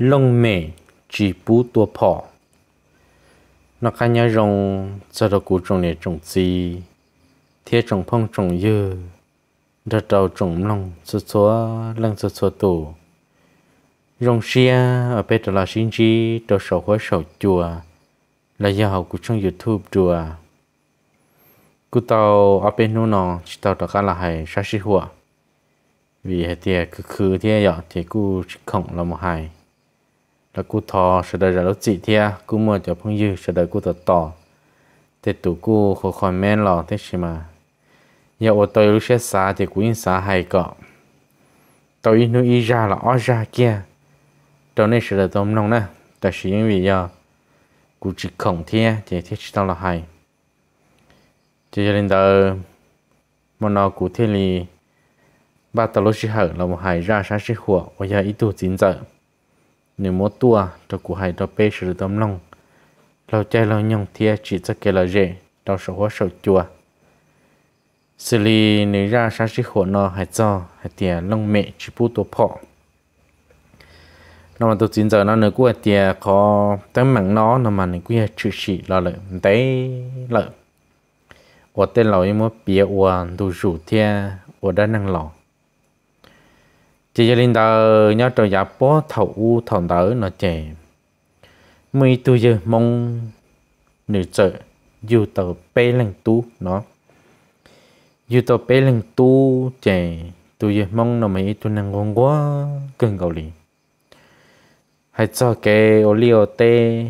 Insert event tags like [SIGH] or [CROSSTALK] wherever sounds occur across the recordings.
lông mè chỉ bú tua phò nó khá nhớ rồng cho đồ cú trồng này trồng gì thế trồng phong trồng dư đợt đầu trồng lông số số lăng số số tù rồng xia ở bên đó là xin chi đồ sổ khóa sổ chùa là do học của trong youtube chùa cú tàu ở bên นู้ nọ chỉ tàu đó cả là hay sao xí hùa vì hệ tiệt cứ cứ thế vậy thì cú không là một hay cú cụ thọ sẽ đợi ra lúc chị thia cú mua cho phong dư sẽ đợi cú thọ tỏ thế tụ cú khó khỏi men lò thế gì mà giờ ô tôi lúc sẽ xa thì cú in xa hay cọ tôi in nuôi y ra là ó ra kia tôi nên sẽ đợi tôm nông nè tại vì những vì giờ cú chỉ khổng thia thì thế chỉ tao là hay chỉ cho nên đó mà nó cú thiên thì ba tao lúc sẽ hở là một hay ra sáng sẽ khủa và giờ ít tu chính giờ nếu mua tua cho cụ hay cho bê sử tâm lòng lâu chơi lâu nhung thia chỉ cho kể là dễ đau sổ hóa sổ chùa xử lý nếu ra sáng sĩ khổ nó hay cho hay tiền lông mẹ chỉ bút tổ phọ nó mà tôi chính giờ nó nữa của tiền có tấm mạng nó nó mà này kia chữ sĩ là lợi đấy lợi ở tên lỗi mua bia uổng đủ rủ thia ở đa năng lỏng chỉ cho linh tờ nhớ trò giả bó thầu u thằng tớ nó chè mi tu giờ mong nữ trợ dù tờ bê lăng tu nó dù tờ bê lăng tu chè tu giờ mong nó mấy tu năng ngon quá cần cầu lì hay cho kê ô li ô tê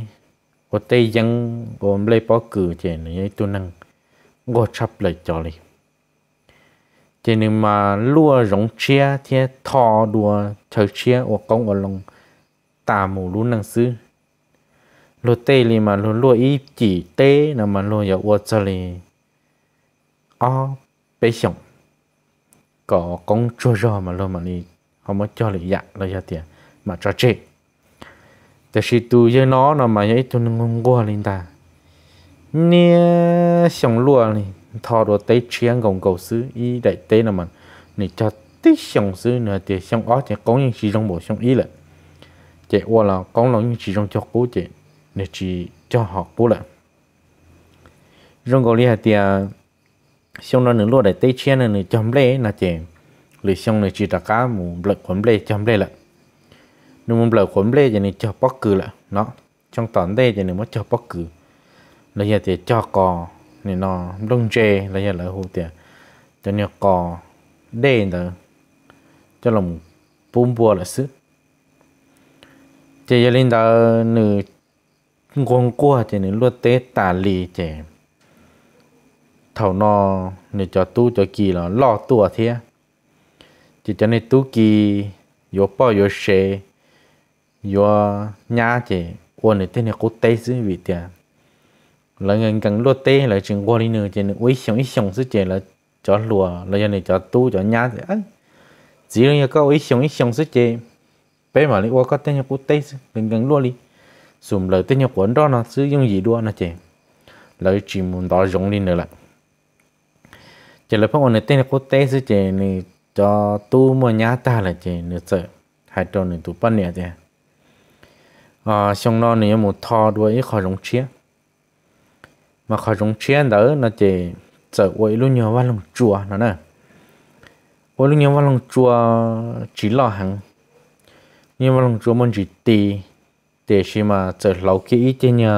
ô tê dân ôm lấy bó cử chè nữa tu năng ngô chắp lại cho lì chỉ nên mà lúa rong chia thế thò đùa chờ chia ở công ở lòng tà mù lú năng sư lúa tê li mà lúa lúa ít chỉ tê là mà lúa giờ ở cho li o bế sống có công chua rò mà lúa mà đi, họ mới cho li dạ là giờ tiền mà cho chết. mà nó lên ta, nè, này thọ đồ tây chiang gồng cầu sư y đại tây là mình nị cho tí xong sư nữa thì xong ó thì có những chỉ trong bộ xong ý là chị qua là có những chỉ trong cho cú chị nị chỉ cho họ cú là trong cầu lia thì à, xong đó nữa luôn đại tây chiang là nị chấm lê là chị lì xong nị chỉ đặt cá mù lợn quấn lê chấm lê là nếu muốn lợn quấn lê thì nị cho bóc cừ là nó trong tận đây thì nị mất cho bóc cừ là giờ thì cho cò nên nó đông chê là giờ là hồ tiền cho nên cò đê nữa cho lòng bùm bùa là sức chỉ giờ linh đó nữ con cua chỉ nữ luôn tế tà lì chỉ thầu nó nữ cho tu cho kỳ là lo tua thế chỉ cho nên tu kỳ yo bò yo xe yo nhá chỉ quân nữ tên này cố tế dưới vị tiền là người cần lúa tê là chừng qua đi nữa chỉ là uy sống ít sống sức chỉ là cho lúa là giờ này cho tu cho nhá thì ấy chỉ là có uy sống ít sống sức chỉ bé mà lấy qua có tên nhau của tê đừng cần lúa đi sùm lời tên nhau quấn đó nó sử dụng gì đó nó chỉ lời chỉ muốn đó giống đi nữa lại chỉ là phong này tên nhau của tê sức chỉ này cho tu mà nhá ta là chỉ nữa sợ hai tròn này tu bắn nè chỉ à xong nó này một thò đuôi khỏi giống chia mà khỏi rung chiến đó nó chỉ trở quậy luôn nhiều vào lòng chùa nó nè quậy luôn nhiều vào lòng chùa chỉ lo hàng nhưng mà lòng chùa mình chỉ tì để khi mà trở lâu kia ít tiền nhà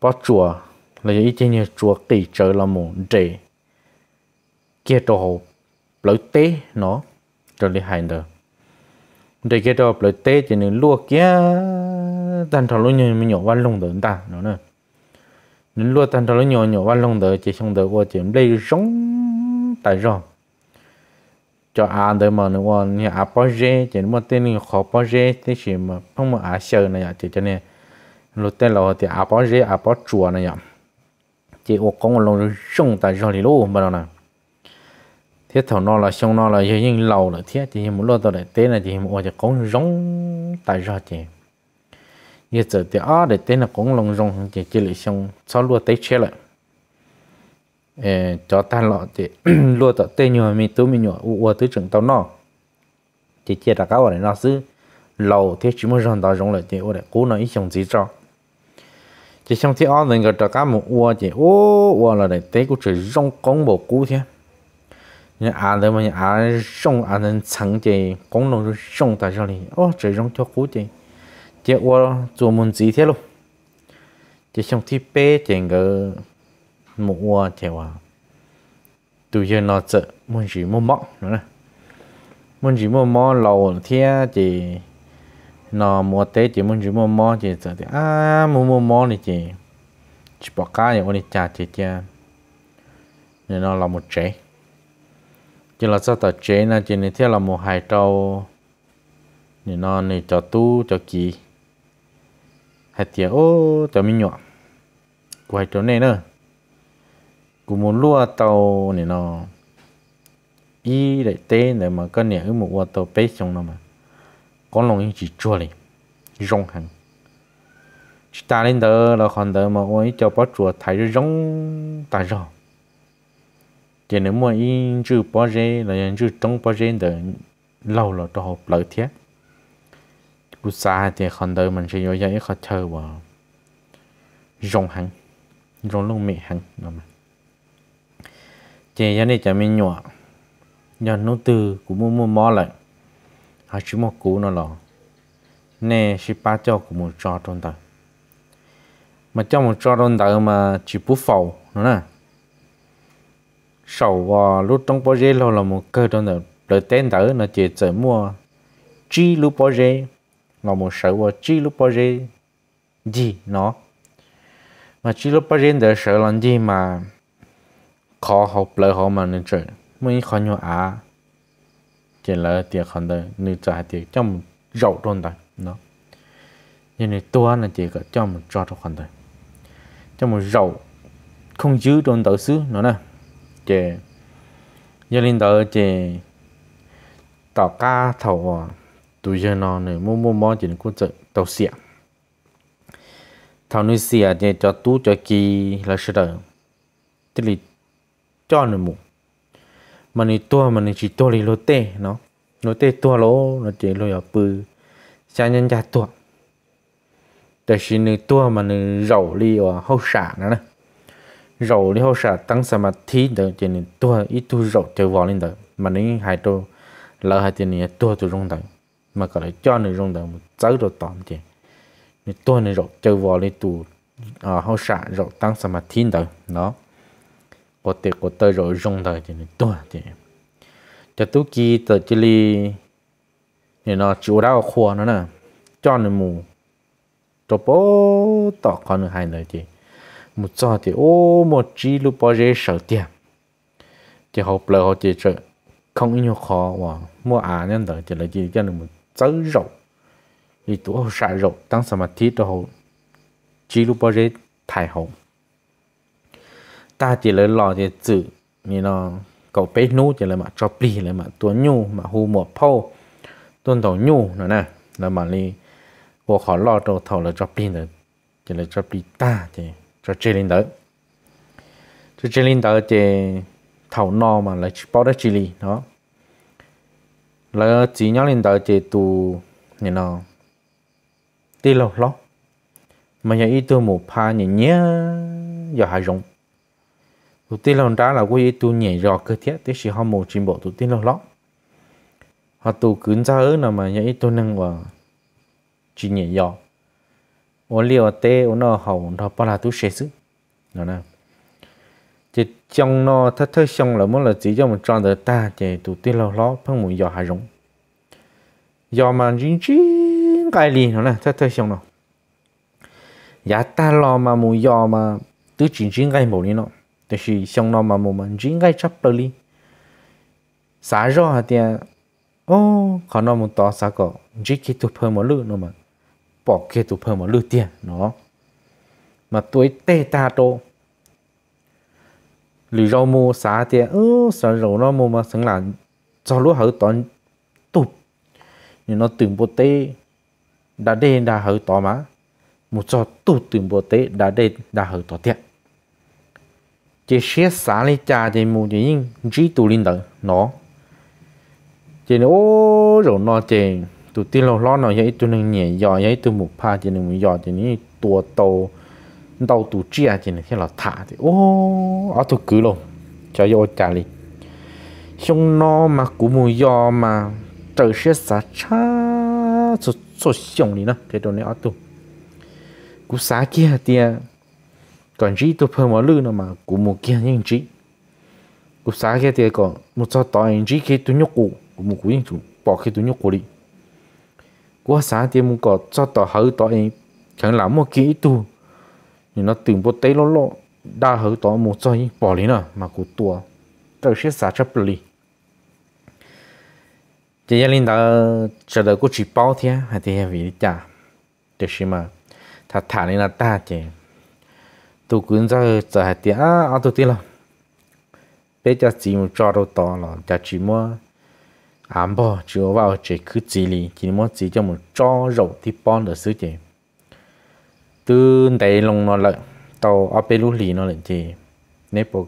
bỏ chùa là ít tiền nhà chùa tỷ trở là một trẻ kia đồ lấy tế nó rồi đi hành được để kia đồ lấy tế thì nên lúa kia đàn thảo luôn nhiều mình nhỏ vào lòng đợn ta nó nữa nên luôn tan trâu nhỏ nhỏ và lông đỡ chỉ xong đỡ qua chỉ đây sống tại rong cho ăn đỡ mà nó còn nhà áp bao giờ chỉ một tên này khó bao giờ thế chỉ mà không mà ăn sợ này chỉ cho nên lúc tên là thì áp bao giờ à bao chùa này chỉ ô con lông sống tại rong thì luôn mà nè thế thầu nó là xong nó là những lâu là thế thì một lô tao để tế là thì một chỉ con rong tại rong chỉ như giờ thì ở để tên là cũng lồng rồng thì chỉ là xong sau lúa tới chết lại cho ta lọ [CLEARS THROAT] chỉ lúa tao tên nhiều mình tú mình nhỏ u u tới trường tao nó chỉ chỉ là cái này nó xứ lầu thế chỉ muốn rằng tao rồng lại chỉ u để cố nói xong gì cho chỉ xong thì ở nên người trò cá một u chỉ ô u là để tên của trời rồng công bộ cũ thế nhưng à đấy mà à rồng à nên chẳng chỉ công lồng rồng tại chỗ này ô trời rồng cho cũ chứ chế ô chùa môn gì thế luôn chế trong thi bê chế ngờ một ô chế hòa tự nhiên nó chợ môn gì môn mọ nữa môn gì môn mỏ lâu thế chế nó mua tế chế môn gì môn mỏ chế chợ thì à mua mua mỏ này chế chỉ bỏ cá này ô này chả chế chế nên nó là một chế chỉ là sao tờ chế là chỉ nên thế là một hai trâu nên nó này cho tu cho kỳ hạt tiệt ô tao mình nhọ, quay hai chỗ này nữa của muốn lúa tàu này nó y để tên để mà con nhà ở một tàu bê trong nó mà con lòng chỉ chua này rong hàng chỉ ta lên đó là còn đó mà ôi cho bắt chùa thấy rồi rong ta rồi chỉ nếu mà in chữ bó rê là in chữ trong bó rê để lâu là cho hợp lợi thiết กูซาเตียคอนเดอร์มันจะย่อยๆเขาเธอว่ารงหังรงลงมีหังนะมันเจียนี่จะมีหนวดยันนู้ตือกูมั่วมั่วมอเลยหาชิมกูนั่นหรอเน่ชิป้าเจ้ากูมูจอดตรงตามาเจ้ามูจอดตรงตามาจีบุฟเฝ้านั่นน่ะเสาว่าลูกต้องปอเจเราเรามูเกิดตรงตาเลยเต้นตาเนาะเจียเจอมั่วจีลูกปอเจ nó muốn sợ vào chi lúc bao giờ gì nó mà chi lúc bao giờ để sợ lần gì mà khó học lời họ mà nên chơi mới khó nhau á tiền lời tiền khoản đời nên trả tiền trong một rậu luôn đấy nó nhưng này tua là chỉ có trong một cho trong khoản đời trong một rậu không giữ trong tờ xứ nữa nè chỉ giờ lên tờ chỉ tạo ca thầu tu giờ nó này mua mua món chỉ cũng chợ tàu xịa thằng nuôi xịa thì cho tú cho kỳ là sợ đời tức là cho nó mù mà này tua mà này chỉ tua thì lô té nó lô té tua lỗ nó chỉ lô ở bự cha nhân cha tua แต่ชินตัวมันเหล่าลีว่าเขาสานะนะเหล่าลีเขาสาตั้งสมาธิเดี๋ยวจะนี่ตัวอีตัวเหล่าจะวอลินเดี๋ยวมันนี่หายตัวแล้วหายจะนี่ตัวตัวลงเดี๋ยว mà có thể cho nên rong đồng cháu đồ tóm chứ nên tôi nên rồi chơi vào lên tù à hậu xạ rồi tăng sao mà thiên đời nó có thể có tới rồi rong đời thì nên tôi chứ cho tôi kia tới chỉ li nên nó chịu đau khổ nó nè cho nên mù cho bố tỏ con hai nơi chứ một cho thì ô một chi lúc bao giờ sợ tiền thì học lời học chỉ chơi, không yêu khó và mua à nhân đời thì là chỉ cho nên một cháu rậu thì tụ hồ xạ rậu tăng mặt thí cho hồ chỉ lúc bao giờ thải hồ ta chỉ lấy lò thì chữ như nó cậu bé nu chỉ mà cho pli là mà tuấn nhu mà hu mùa phô tuấn đầu nhu nữa nè là mà li vô khó lo đầu thầu là cho pli nữa chỉ là cho pli ta cho chơi lên tới cho chơi lên tới thì thầu no mà là bao đó chỉ li đó là chỉ nhớ lên đời chỉ tu you know đi lâu lắm mà nhà ít tôi một pha nhỉ nhé giờ hai rộng tụi tin lâu đó là quý ít tu nhảy rò cơ thiết tới sự hâm mộ trình bộ tụi tin lâu lắm họ tụ cứng ra ở nào mà nhà ít tôi nâng vào chỉ nhảy rò ôn liều tê ôn nó hậu nó bao là tu sẽ sức nó nào chỉ trong nó thắt thắt xong là muốn là chỉ cho một trang đời ta thì tụi tiên lâu ló phân một giò hà rộng giò mà riêng riêng cái gì rồi, nè thắt thắt xong nó giá dạ ta lo mà một giò mà tứ chỉ riêng cái mùi nó thì sự xong nó mà mùi mà riêng cái chấp đôi đi xả rõ thì ô khó nó muốn tao xả cỏ chỉ khi tụi phơi một lứa nó mà bỏ khi tụi phơi một lứa tiền nó mà tuổi tê ta đâu lì rau mu xả tiền ừ xả rau nó mu mà sẵn là cho lúc hậu tọn tụp nhưng nó từng bộ tê đã đê đã hậu to mà một cho tụ từng bộ tê đã đê đã hậu to tiền chỉ xe xả lấy cha, thì mu chỉ nhưng chỉ tụ linh đỡ nó chỉ nó ô rau nó chỉ tụ tiên lâu lo nó vậy tụ nên nhẹ giò vậy tụ một pha chỉ nên một giò chỉ nên tua tàu đầu tụ chia chỉ là là thả thì ô ở tụ cứ luôn cho vô trả đi xong nó mà cũng mua do mà trở sẽ xả cha số số xong đi nữa cái đồ này ở tụ cú xả kia thì còn chỉ tụ phơi mà lư nó mà cũng mua kia những chỉ cú xả kia thì còn một số tỏi những chỉ cái tụ nhóc cũ cũng mua cũ những tụ bỏ cái tụ nhóc cũ đi cú xả thì mua có cho tỏi hơi tỏi chẳng làm một kỹ tụ 你那顶不得了了，大河多么在保龄了，嘛古多，这些啥吃不哩？这些领导这的过去包天，还这些为家，这是嘛？他谈的那大姐，都跟着这还点啊啊都对了，别家节目抓到到了，家节目。安保只有往这去这里，今么直接么招肉的帮的事情。từ đây lòng nó là tàu ở bên lũ lì nó là gì nếu bộ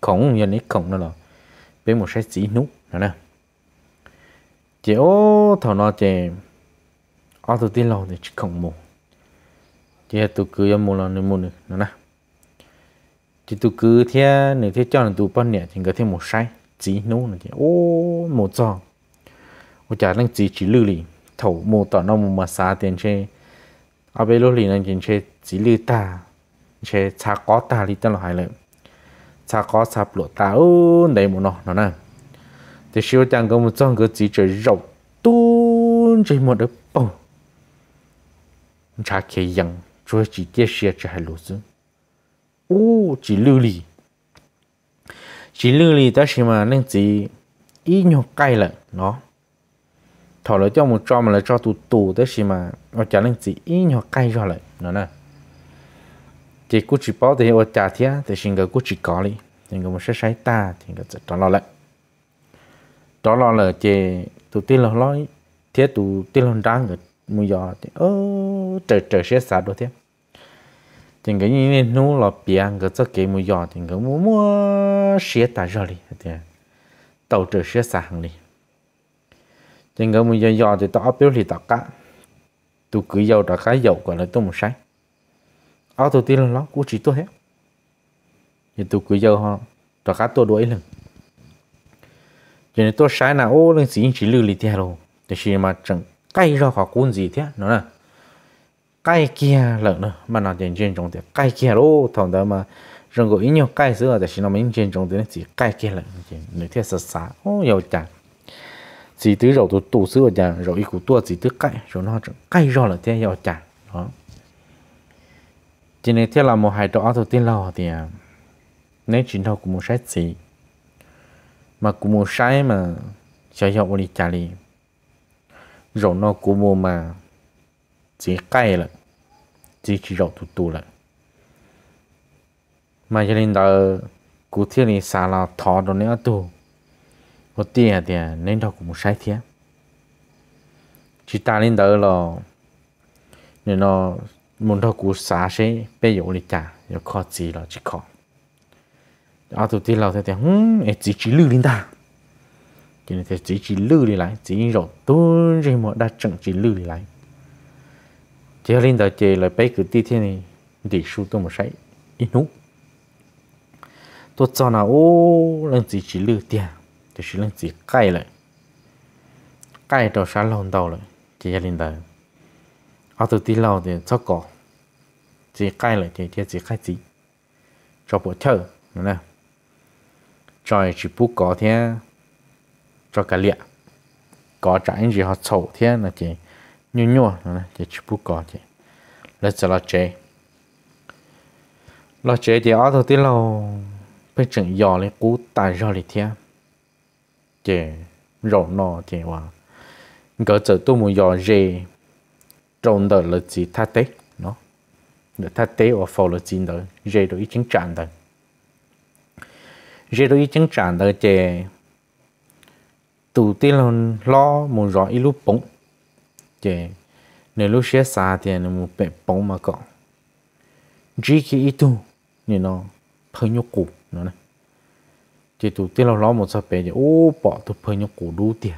khổng như nếp khổng nó là bên một cái chỉ nút nữa nè chỉ ô thằng nó chỉ ở tụi tin lâu thì chỉ khổng một chỉ tụi cứ một lần nữa một nữa nè chỉ tụi cứ thế nếu thế cho là tụi bao nhiêu thì có thêm một sai chỉ nút chỉ ô một tròn ô chả đang chỉ chỉ lư lì thầu một tỏ nó một mà xá tiền chơi ở bên lúc liền nhìn chơi chỉ lưu chơi cha có ta đi tên là hai lần cha có cha ta ô đấy một nó nó nè thì siêu chẳng có một trong cái chỉ chơi rộng tuôn chơi một đứa bông cha kia rằng rồi chỉ tiếc xe cho hai lối xuống ô chỉ lưu lì chỉ lưu lì ta chỉ mà nên chỉ ít nhau cay là nó thọ lỡ cho một cho mà là cho tụ tụ tới xí mà nó trả lên chỉ ít nhỏ cay ra lại nó nè chỉ cú chỉ bao thì ở trả thía thì xin cái cú chỉ có đi thì người một sẽ sai ta thì người sẽ trả lo lại trả lo là chỉ tụ tin là nói thế tụ tin là đáng người mua giò thì ơ trời trời sẽ xả đồ thế thì cái như nên nô là biển cái chất cái mua giò thì người mua mua sẽ ta ra đi thì tàu trời sẽ xả hàng đi thì người mình giờ giờ thì tao biểu thì tao cá tôi cứ giàu đã cá giàu còn lại tôi một sáng áo tôi tin nó cũng chỉ tôi hết thì tôi cứ giàu họ đã cá tôi đuổi lần cho nên tôi sáng nào ô lên xin chỉ lưu lì theo rồi thì chỉ mà chẳng cay ra họ cuốn gì thế nó là cay kia lần nữa mà nó trên trên trong thì cay kia lô thằng đó mà rừng gỗ ý nhiều cay xưa thì chỉ nó mình trên trong thì nó chỉ cay kia lợn nên thế sợ sợ ô giàu chẳng chỉ thứ rồi tụ tụ sữa nhà rồi ít của tua chỉ thứ cay rồi nó cay rồi là thế giờ chả đó chỉ nên thế là một hai trò thôi tiên lâu thì nên chỉ đâu cũng một sách gì mà cũng một sai mà cho sẽ học đi trả đi rồi nó cũng một mà chỉ cay là chỉ chỉ rồi tụ tụ là mà cho nên đó cụ thiên này xả là thọ rồi nữa tụ có tiền thì nên đâu cũng sai thiệt chỉ ta lên đó là nên nó muốn đâu cũng xả xe bây giờ lịch trả giờ khó gì là chỉ khó à tụi tiền lâu thế thì hứng ấy chỉ chỉ lưu lên ta cho nên chỉ chỉ lưu đi lại chỉ rồi tôi rồi mà đã chẳng chỉ lưu đi lại chỉ lên đó chỉ là bây cứ tí thế này số tôi mà sai ít nút tôi cho nào ô lần chỉ chỉ lưu tiền thì chỉ lên chỉ cay lại cay đầu sáng lòng đầu lại chỉ gia đình đời ở từ tí lâu cho cổ chỉ cay lại thì chỉ chỉ cay chỉ cho bộ thơ nữa nè chỉ bút có thế cho cả liệt có trái gì họ sầu thế là chỉ nhu nhu nữa chỉ chỉ bút có thế là sẽ là chế là chế thì ở từ tí lâu bên chừng giò lên cú tài giò chế rổ nọ chế hòa ngỡ chờ tôi muốn dò dê trong đời là gì tha tế nó để tha tế ở phò là gì đó dê đó ý chứng trạng đó dê đó ý chứng trạng đó chế tụ tiên là lo muốn rõ ý lúc bóng chế nếu lúc xe xa thì nó muốn bẹp bóng mà có chỉ khi ý tu nên nó hơi nhúc cụ nó này chỉ tụ tiên lo lo một sao bé ô bỏ tụ phơi nhau cổ đu tiền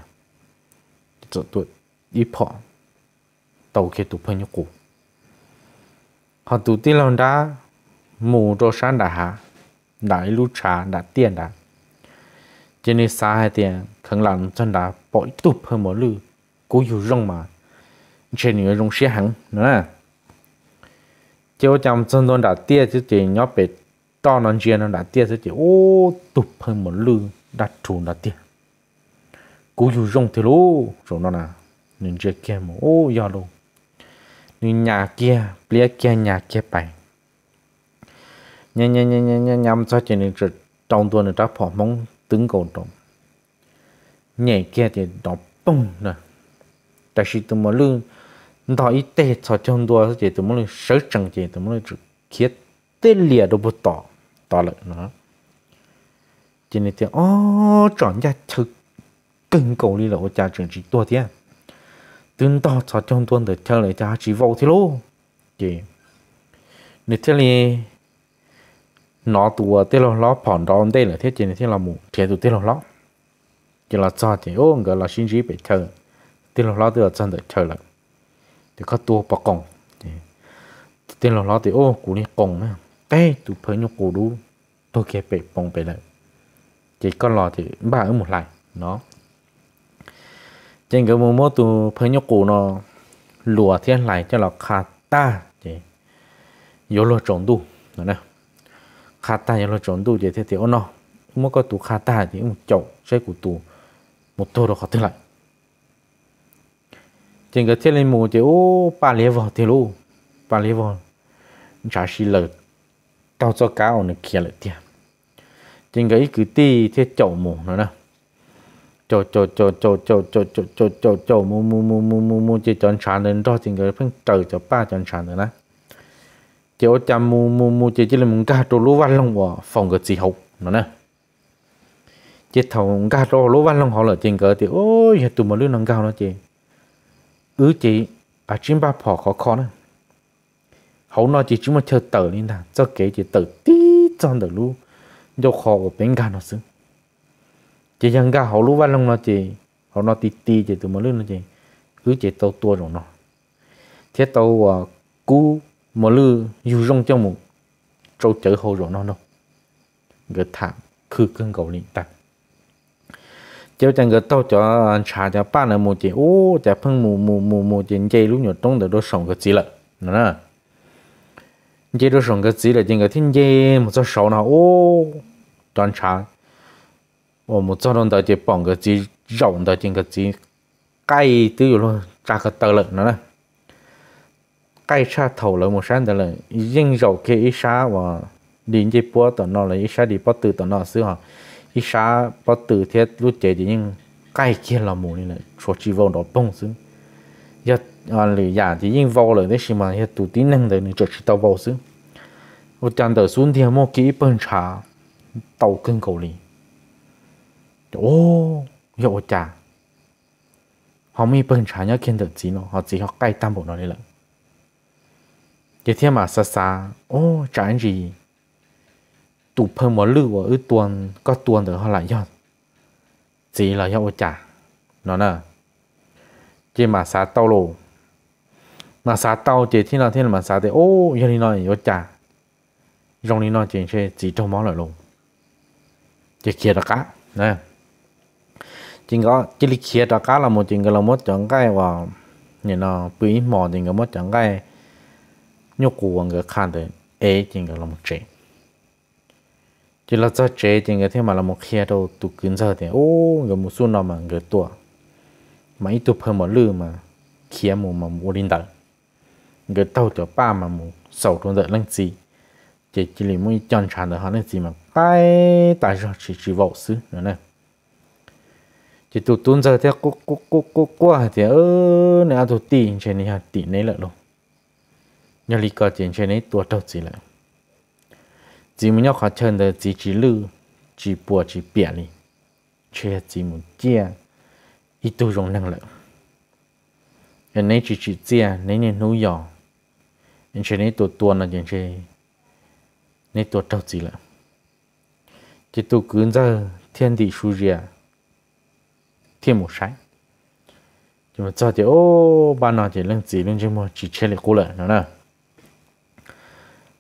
chỗ tụ đi bỏ tàu kia tụ phơi nhau cổ họ tụ tiên lo đã mù đồ sáng đã hạ đã lúa trà đã tiền đã cho nên xa hai tiền khẩn lặng chân đã bỏ tụ phơi một lư cố dù rong mà trên người rong xe hẳn nữa chứ chăm chân đôn đã tia chứ chỉ nhóc bé to nó chia nó đã tia thế chỉ ô tụp hơn một lư đã trù đã tia cú dù rong thế lô rồi nó là nên chia kia một ô giờ luôn, nên nhà kia lia kia nhà kia bài nhà nhà nhà nhà nhà nhà nhắm cho chỉ nên trực trong tuần đã phỏ mong tướng cầu trọng nhà kia thì đọc bùng nè tại vì tụi mình lương đó ít tệ cho trong đó thì tụi mình sợ chẳng thì tụi mình chỉ kia tết liền đâu bút tỏ to lợi nó cho nên thì ô chọn ra thực cần cầu đi là ô cha trường chỉ tua tiền, à? tương to cho trong tuần được theo lời cha chỉ vô thế luôn gì nên thế này nó tua thế là nó phòn đòn đây là thế cho nên thế là mù thế tụ thế là nó chỉ là cho thì ô người là sinh chỉ bị thờ thế là nó được chân được thờ lại thì có tua bọc còng thế là nó thì ô cũng đi còng nữa bé tụ phơi nhau cổ đu tôi kẹp bẹp bông bẹp lại chỉ có lò thì ba ở một lại nó trên cái mùa mùa tụ phơi nhau cổ nó lùa thiên lại cho là khá ta chỉ yếu lo trộn đu nó nè khá ta yếu lo trộn đu chỉ thế thì nó mua có tụ khá ta thì một chậu sẽ của tụ một tô đó khó thế lại trên cái thiên lên mùa thì ô ba lê vào thì lú ba lê vào chả xì lợt tao cho cá ở kia lại tiền chính cái cứ ti thế chậu mù nó nè chậu chậu chậu chậu chậu chậu chậu chậu chậu chậu mu mu mu mu mu mù chỉ chọn sản lên đó chính cái phăng trời cho ba chọn sản nữa nè chỉ ở chăm mu mu mu chỉ chỉ là mình cá trâu lúa văn long hòa phòng cái gì hậu nó nè chỉ thầu cá trâu lúa văn long họ là chính cái thì ôi tụi mà lươn nâng cao nó chị ứ chị à chim ba phò khó khó nữa hậu nó chỉ chúng mà theo tờ nên là cho kể chỉ tờ tí trong tờ lu do khó của bên cả nó xứng, chỉ rằng cả hậu lu văn long nó chỉ hậu nó tí tí chỉ từ mà lư nó chỉ cứ chỉ tàu tua rồi nó thế tàu à, cú mà lư dù rong cho một trâu chở hậu rồi nó đâu người thảm khư cưng cầu lịnh ta, cháu chẳng người tao cho trà cho ba là một chị ô chả phân mù mù mù mù chị chơi lúc nhỏ trong đó đó sống cái gì lận nè chế độ sống cái gì là những cái thiên chế một số sáu nào ô toàn sáng ô một số đồng tới bằng cái gì rộng tới những cái gì cây tiêu luôn cái tờ lợn nữa cây sa thầu lợn một sáng tờ lợn riêng cái ít sa và điện chế búa tờ nó ít sa đi bắt từ tờ nó ít sa bắt từ thiết lúc chế thì nhưng cây kia là này là số vào đó bông xưa giờ à lì giả thì yên vô rồi đấy xí mà giờ tụt tí năng đấy nữa cho chỉ tàu vô xứ một trận đầu xuống thì mua kỹ bên trà tàu cân cầu lì ô giờ chả họ mi bên trà nhớ kiên được gì nó họ chỉ họ cay tam bộ nó đấy rồi, giờ thì mà xa xa ô anh gì tụt phần mà lưu ở tuần có tuần được họ lại giờ chỉ là giờ chả nó nè chỉ mà xá tàu lồ mà xá tàu chỉ thiên nào thiên là mà xá thì ô giờ đi nói yếu chả rong đi nói chuyện sẽ chỉ trong máu lại luôn chỉ kia đó cá nè chính có chỉ lý kia đó cá là một chuyện cái là một chẳng cái và nhìn nó bị mỏ thì cái một chẳng cái nhục của người khan thì ấy chính cái là một chuyện chỉ là cho chế chính cái thế mà là một kia đâu tụ kiến giờ thì ô người một số nó mà người tuổi mà ít tụ phơi mà lư mà kia mù mà mù linh đợt người tàu cho ba mà mù sầu trong đợt lăng gì chỉ chỉ là mỗi chọn chọn đợt họ lăng gì mà bay tại sao chỉ chỉ vô sự rồi này chỉ tụ tuôn giờ theo cố cố cố cố qua thì ơ nè tụt tì trên này hạt tì này lại luôn nhà lý có tiền trên này tụt đâu gì lại chỉ mình nhóc khó chân đợt chỉ chỉ lư chỉ bùa chỉ biển đi chơi chỉ muốn chơi ít tu năng lượng nên nấy chỉ chỉ chia nấy nên nấu nhỏ nên chỉ nấy tuột tuần là những chỉ nấy tuột trâu gì là chỉ tu cứ ra thiên địa su rìa thiên một sáng nhưng mà cho thì ô ba nó thì lưng chỉ lưng chỉ mà chỉ chơi lại cố lại nữa nè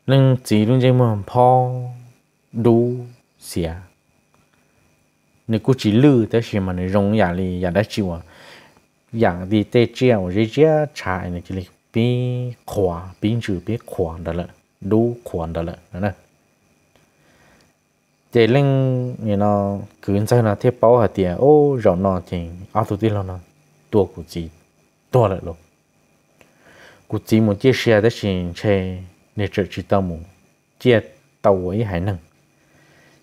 lưng chỉ lưng chỉ mà po đủ xia 你估计路但是嘛，你容易哩，也得去哇。อย่างดีเตเจียวเจียชายนี่คือปีขวาปีจือปีขวานเดละดูขวานเดละนั่นนะเจลิงนี่เนาะคืนใจนะเทียบเป้าหาเตียโอ้เราเนาะจริงเอาตัวที่เราเนาะตัวกูจีตัวละลูกกูจีมันเจียเชียได้ชิงเชเนี่ยเจอจิตตามุเจียตัวไอ้หายหนึ่ง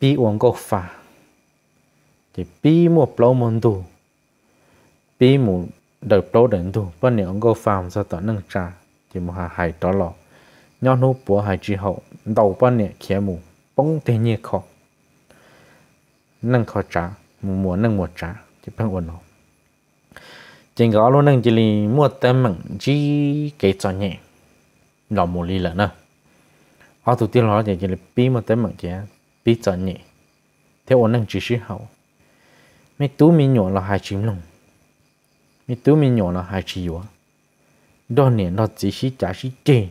bi uống có phà thì bi mua plau môn tu bi mua đời plau đến tu bên này uống có phà mà sao tao nâng trà thì mua hà hải đó lọ nhau nô búa hải chi hậu đầu bên này kia mù bông tiền nhẹ khó nâng khó trà mù mua nâng mua trà thì phải uống nó chính có luôn nâng chỉ lì mua tem mặn chỉ cái cho nhẹ lọ mù lì lợn à họ tụt tiên lọ thì chỉ lì bi mua tem mặn kia bí cho nhỉ thế ổn năng chỉ sĩ hậu mấy tú mi nhỏ là hai chim lùng mấy tú mi nhỏ là hai chỉ yếu đó nè nó chỉ sĩ trả sĩ chê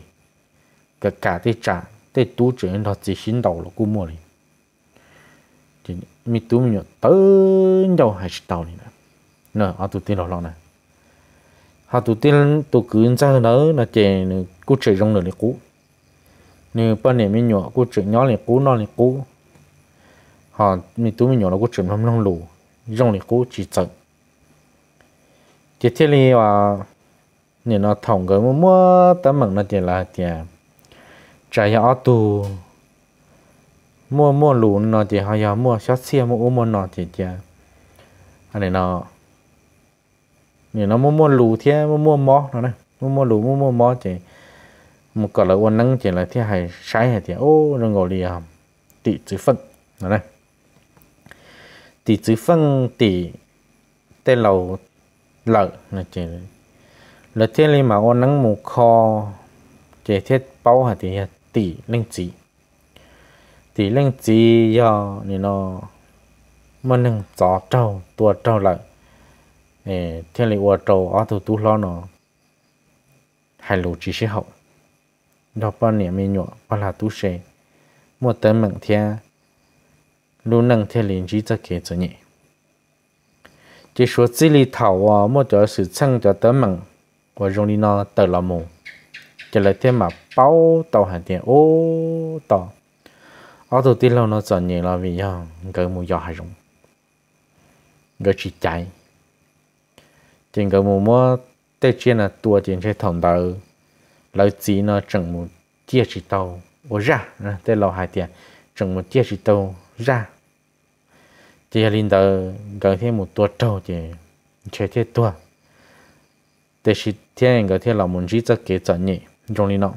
cả cả thế trả thế tú chuyện nó chỉ sĩ đầu là cũng mua đi thì mấy tú mi nhỏ tới đâu hai chỉ đầu này nè nè ở tụi tin lo này họ tụi tin tụi cứ ra đó là chè cô chơi rong nữa là cũ nếu bên này mi nhỏ cô chơi nhỏ này, cũ nó là cũ họ mình tụi mình nhỏ nó cũng chuyển không long lù rong thì cũng chỉ chậm tiếp theo thì à nên nó thòng cái mua mua tấm mảng nó chỉ là tiền à, trái ở tù mua mua lù nó chỉ hay là mua xót xe mua ôm mua nó chỉ tiền anh này nó nên nó mua mua lù thế mua mua mó nó này mua mua lù mua mua mó chỉ một cái là uốn năng chỉ là thế hay sai hay thế ô nó ngồi đi hầm tị chữ phận nó này thì chữ phân thì tên lầu lợ là chỉ là thế li mà ôn nắng mù kho chỉ thiết bao hà thì tỷ linh chỉ tỷ linh chỉ do nên nó mình nâng gió trâu tua trâu lợ thế li ua trâu ở thủ tú lo nó hai lù chỉ sẽ học đó bao niệm mình nhọ bao là tú sĩ một tấn mặn thiên lúc nâng thế liền chỉ cho kế cho nhỉ chỉ số chỉ lý thảo à một chỗ sự chăng cho tớ mừng và dùng đi nó tờ là mù chỉ là thêm mà bao tàu hàng tiền ô tàu ở đầu tiên lâu nó chọn nhỉ là vì do cái mù do hay dùng cái chỉ chạy tiền cái mù mua tê chiến là tua tiền sẽ thòng đầu lấy chỉ nó chẳng mù chia chỉ tàu ô ra tê lâu hai tiền chẳng mù chia chỉ tàu ra chỉ linh đầu gần thêm một tua trâu chứ chế thế tua thế thì thiên gần thêm là muốn chỉ cho cái cho nhỉ trong linh nó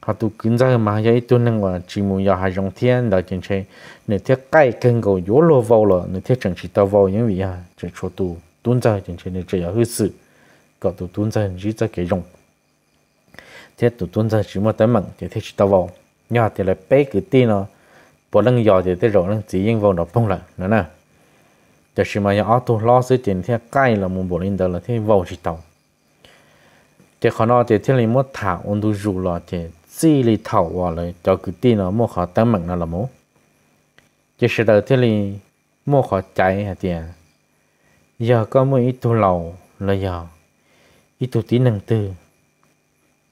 họ tu kiến ra mà vậy tu nên là chỉ muốn vào hai trong thiên là chính chế nếu thế cái cần cầu yếu lo vô là nếu thế chẳng chỉ tao vô những vị à chỉ cho tu tuân ra chính chế nếu chỉ là hư sự có tu tuân ra chỉ cho cái dùng thế tu tuân ra chỉ muốn tới mặn thì thế chỉ tao vô, nhà thì lại bé cái tin nó bộ lăng giò thì tới rồi lăng chỉ yên vào đọc phong lại, nữa nè giờ chỉ mà nhà auto lo sự tiền thì cái là muốn bộ linh đó là thế vào chỉ tàu thì khó nói thì thế là mất thả ôn tu dù là thì chỉ là thảo vào lại cho cứ tin nó mua khó tăng mạnh nó là mố chỉ xí đó thế là mua khó chạy hả tiền giờ có mua ít tu lầu là giờ ít tu tí năng tư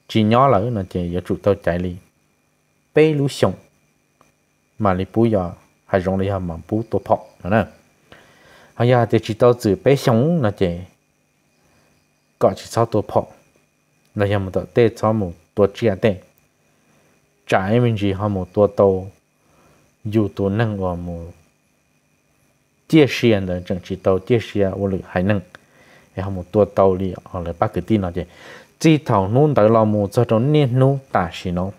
chỉ nhỏ lỡ là chỉ giờ chủ tàu chạy đi bê lũ sống mà lý bù giờ hay rong lý hầm mà bù tổ phọ nữa nè hay giờ thì chỉ tao chữ bé sống là chỉ có chỉ sao tổ phọ là hầm tổ tê cho một tổ chia à tê trái mình chỉ hầm một tổ tàu dù tổ năng và một chia sẻ là chẳng chỉ tàu chia sẻ à, và lực hải năng hay hầm một tổ tàu đi hoặc là bác cái tin là chỉ chỉ thảo nôn tới lo một cho trong niên nô tả xí nó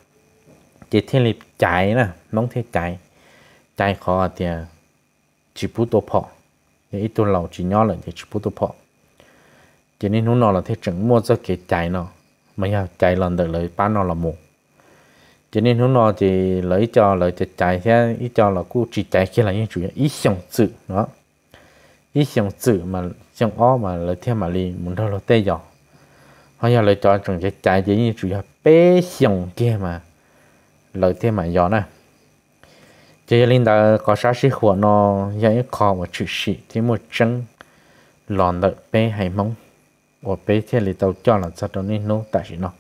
chỉ thiên lý trái là mong thế trái, trái khó thì chỉ bút tổ phò thì ít tuần lâu chỉ nhỏ là thì chỉ bút tổ phò chỉ nên nó là thế chẳng mua cho cái trái nó mà nhau trái lần đời lấy ba nó là một cho nên hôm nọ thì lấy cho lấy cho trái thế ít cho là cô chỉ chạy khi là những chủ yếu xong chữ đó ít xong chữ mà xong ó mà lấy theo mà li muốn đâu là tê giỏ họ giờ lấy cho chẳng chạy chạy chỉ những chủ yếu bé xong kia mà lời thế mà gió này chỉ linh đã có sáng sĩ của nó dạy khó một chữ sĩ thì một chân lòn đợi bé hay mong của bé thế thì tàu cho là sao đó nên nó tại gì nó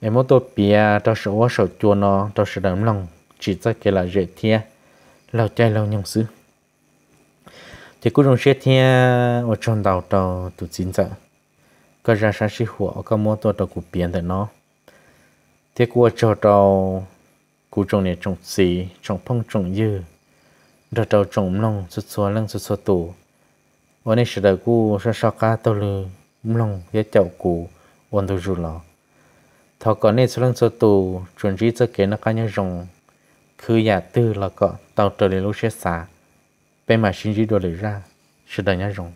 em muốn tôi bia tôi sẽ quá sợ chua nó tôi sẽ đấm lòng chỉ ra cái là dễ thia lâu chạy lâu nhung xứ thì cũng trong xe thia ở trong đầu tàu tụ chín giờ có ra sáng sĩ của có mua tôi tàu của biển để nó thế cũng ở chỗ tàu กูจงเนี่ยจงสีจงพ่องจงยื้อดาเตาจงมลงสุดสัว่องสุดสัวตู่วันนี้เสด็จกูชะชะกาตัวลือมลงยะเจ้ากูวันตัวจุลอทอก่อนนี้สุด่องสุดตู่จวนจีจะเกณฑ์นักการยจง คืออย่าตื้อแล้วก็เตาเตลีลูกเชษสา เป็นมาชินจีโดเลยร่าเสด็จยะจง